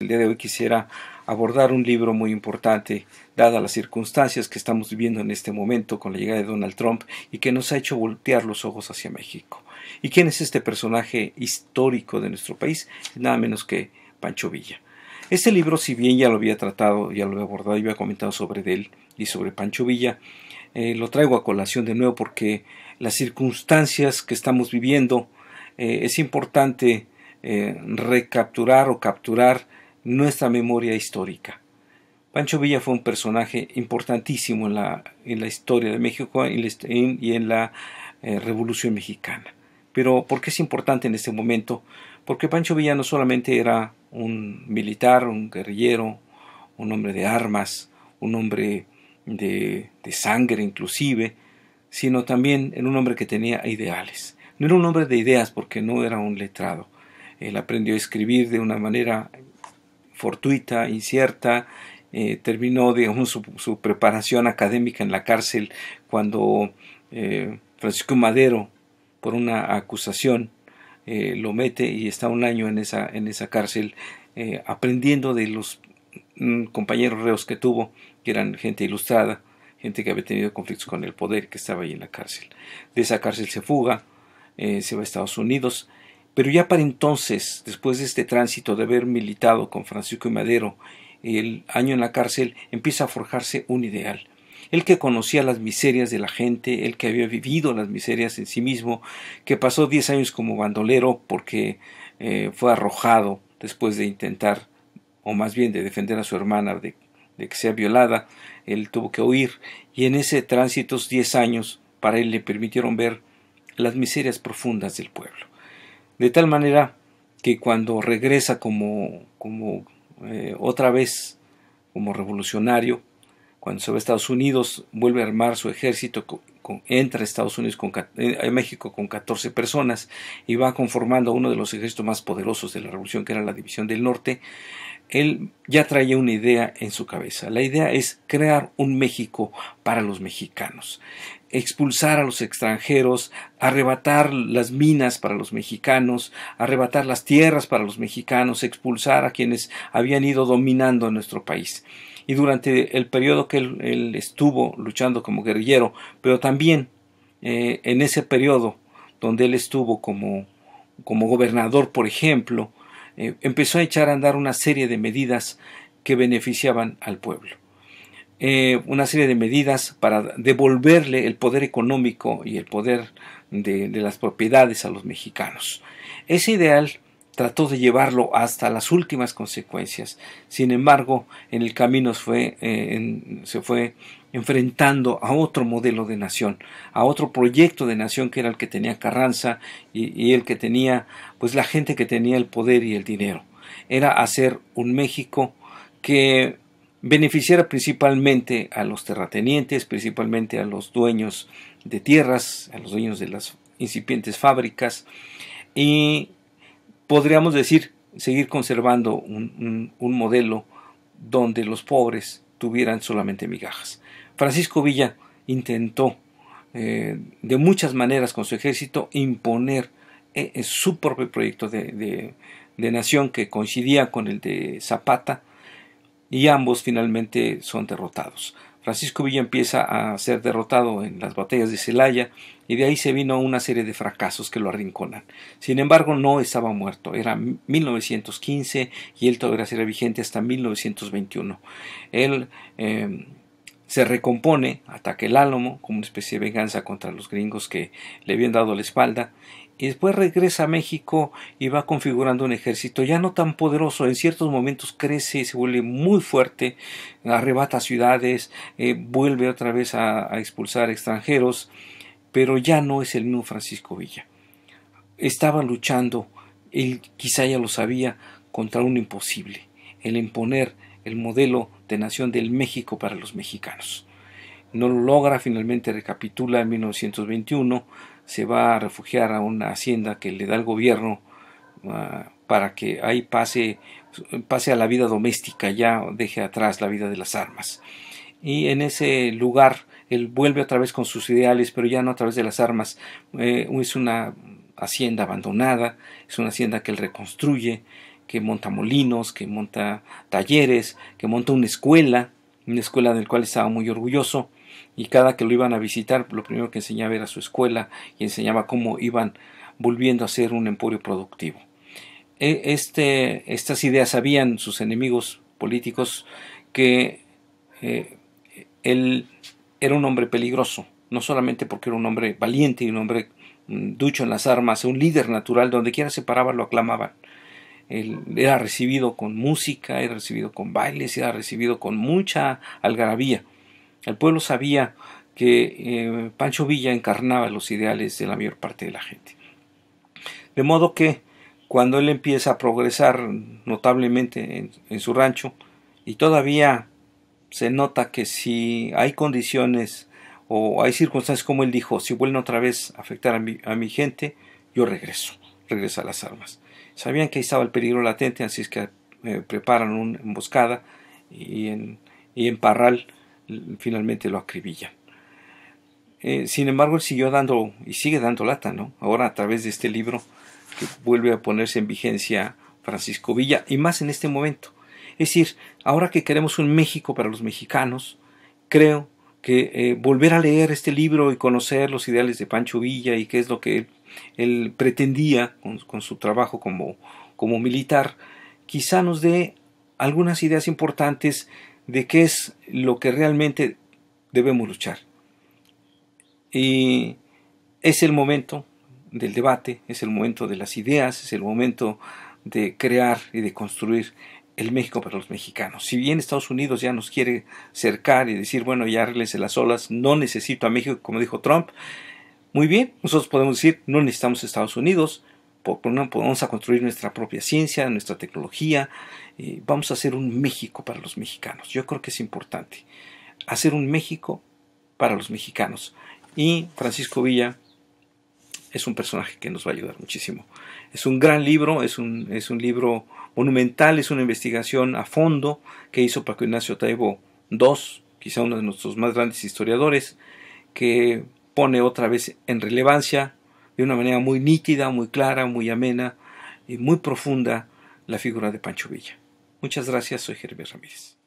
El día de hoy quisiera abordar un libro muy importante, dadas las circunstancias que estamos viviendo en este momento con la llegada de Donald Trump y que nos ha hecho voltear los ojos hacia México. ¿Y quién es este personaje histórico de nuestro país? Nada menos que Pancho Villa. Este libro, si bien ya lo había tratado, ya lo había abordado, y había comentado sobre él y sobre Pancho Villa, eh, lo traigo a colación de nuevo porque las circunstancias que estamos viviendo eh, es importante eh, recapturar o capturar nuestra memoria histórica. Pancho Villa fue un personaje importantísimo en la, historia de México y en la eh, Revolución Mexicana. Pero ¿por qué es importante en este momento? Porque Pancho Villa no solamente era un militar, un guerrillero, un hombre de armas, un hombre de, de sangre inclusive, sino también era un hombre que tenía ideales. No era un hombre de ideas porque no era un letrado. Él aprendió a escribir de una manera fortuita, incierta. Eh, terminó de su, preparación académica en la cárcel cuando eh, Francisco Madero, por una acusación, eh, lo mete y está un año en esa, en esa cárcel aprendiendo de los mm, compañeros reos que tuvo, que eran gente ilustrada, gente que había tenido conflictos con el poder, que estaba ahí en la cárcel. De esa cárcel se fuga, se va a Estados Unidos, pero ya para entonces, después de este tránsito de haber militado con Francisco y Madero el año en la cárcel, empieza a forjarse un ideal. El que conocía las miserias de la gente, el que había vivido las miserias en sí mismo, que pasó diez años como bandolero porque eh, fue arrojado después de intentar, o más bien de defender a su hermana de, de que sea violada, él tuvo que huir y en ese tránsito diez años para él le permitieron ver las miserias profundas del pueblo. De tal manera que cuando regresa como, como eh, otra vez como revolucionario, cuando se va a Estados Unidos, vuelve a armar su ejército, con, entra a Estados Unidos, con, eh, a México con 14 personas y va conformando uno de los ejércitos más poderosos de la revolución, que era la División del Norte, él ya traía una idea en su cabeza. La idea es crear un México para los mexicanos, expulsar a los extranjeros, arrebatar las minas para los mexicanos, arrebatar las tierras para los mexicanos, expulsar a quienes habían ido dominando nuestro país. Y durante el periodo que él, estuvo luchando como guerrillero, pero también eh, en ese periodo donde él estuvo como gobernador, por ejemplo, eh, empezó a echar a andar una serie de medidas que beneficiaban al pueblo. Eh, una serie de medidas para devolverle el poder económico y el poder de, de las propiedades a los mexicanos. Ese ideal trató de llevarlo hasta las últimas consecuencias. Sin embargo, en el camino eh, se fue enfrentando a otro modelo de nación, a otro proyecto de nación que era el que tenía Carranza y, y, el que tenía, pues la gente que tenía el poder y el dinero. Era hacer un México que beneficiara principalmente a los terratenientes, principalmente a los dueños de tierras, a los dueños de las incipientes fábricas y podríamos decir, seguir conservando un, modelo donde los pobres tuvieran solamente migajas. Francisco Villa intentó eh, de muchas maneras con su ejército imponer eh, eh, su propio proyecto de, nación que coincidía con el de Zapata y ambos finalmente son derrotados. Francisco Villa empieza a ser derrotado en las batallas de Celaya y de ahí se vino una serie de fracasos que lo arrinconan. Sin embargo, no estaba muerto, era 1915 y él todavía será vigente hasta 1921. Él em, se recompone, ataca el Álamo como una especie de venganza contra los gringos que le habían dado la espalda y después regresa a México y va configurando un ejército ya no tan poderoso, en ciertos momentos crece y se vuelve muy fuerte, arrebata ciudades, eh, vuelve otra vez a, a expulsar extranjeros, pero ya no es el mismo Francisco Villa. Estaba luchando, él quizá ya lo sabía, contra un imposible, el imponer el modelo de nación del México para los mexicanos. No lo logra, finalmente recapitula en 1921, se va a refugiar a una hacienda que le da el gobierno ah, para que ahí pase, pase a la vida doméstica, ya deje atrás la vida de las armas. Y en ese lugar él vuelve otra vez con sus ideales, pero ya no a través de las armas. Eh, es una hacienda abandonada, es una hacienda que él reconstruye, que monta molinos, que monta talleres, que monta una escuela, una escuela del cual estaba muy orgulloso y cada que lo iban a visitar, lo primero que enseñaba era su escuela y enseñaba cómo iban volviendo a ser un emporio productivo. E, este, estas ideas sabían sus enemigos políticos que eh, él era un hombre peligroso, no solamente porque era un hombre valiente y un hombre mm, ducho en las armas, un líder natural, donde quiera se paraba lo aclamaban. Él era recibido con música, era recibido con bailes, era recibido con mucha algarabía. El pueblo sabía que eh, Pancho Villa encarnaba los ideales de la mayor parte de la gente. De modo que cuando él empieza a progresar notablemente en, su rancho, y todavía se nota que si hay condiciones o hay circunstancias como él dijo, si vuelven otra vez a afectar a mi, gente, yo regreso, regreso a las armas. Sabían que ahí estaba el peligro latente, así es que eh, preparan una emboscada y en, y en Parral finalmente lo acribillan. Eh, sin embargo, él siguió dando y sigue dando lata, ¿no? Ahora a través de este libro que vuelve a ponerse en vigencia Francisco Villa, y más en este momento. Es decir, ahora que queremos un México para los mexicanos, creo que eh, volver a leer este libro y conocer los ideales de Pancho Villa y qué es lo que él, pretendía con, su trabajo como, como militar, quizá nos dé algunas ideas importantes de qué es lo que realmente debemos luchar. Y es el momento del debate, es el momento de las ideas, es el momento de crear y de construir el México para los mexicanos. Si bien Estados Unidos ya nos quiere cercar y decir, bueno, ya arreglense las olas, no necesito a México, como dijo Trump, muy bien, nosotros podemos decir, no necesitamos Estados Unidos, vamos a construir nuestra propia ciencia, nuestra tecnología, vamos a hacer un México para los mexicanos. Yo creo que es importante hacer un México para los mexicanos. Y Francisco Villa es un personaje que nos va a ayudar muchísimo. Es un gran libro, es un, es un libro monumental, es una investigación a fondo que hizo Paco Ignacio Taibo II, quizá uno de nuestros más grandes historiadores, que pone otra vez en relevancia de una manera muy nítida, muy clara, muy amena y muy profunda la figura de Pancho Villa. Muchas gracias, soy Jeremy Ramírez.